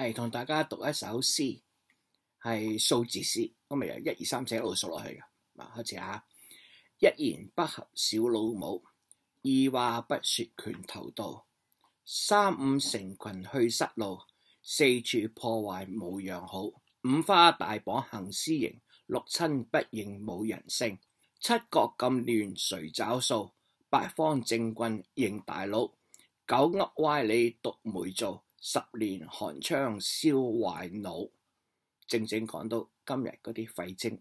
系同大家讀一首詩，係數字詩，咁咪由一、二、三四一路數落去嘅。嗱，開始啊！一言不合小老母，二話不说拳頭到，三五成群去失路，四處破壞冇樣好，五花大绑行私刑，六親不认冇人性，七國咁亂誰找數，八方正棍認大佬，九厄歪理獨梅做。十年寒窗烧坏脑，正正讲到今日嗰啲废精。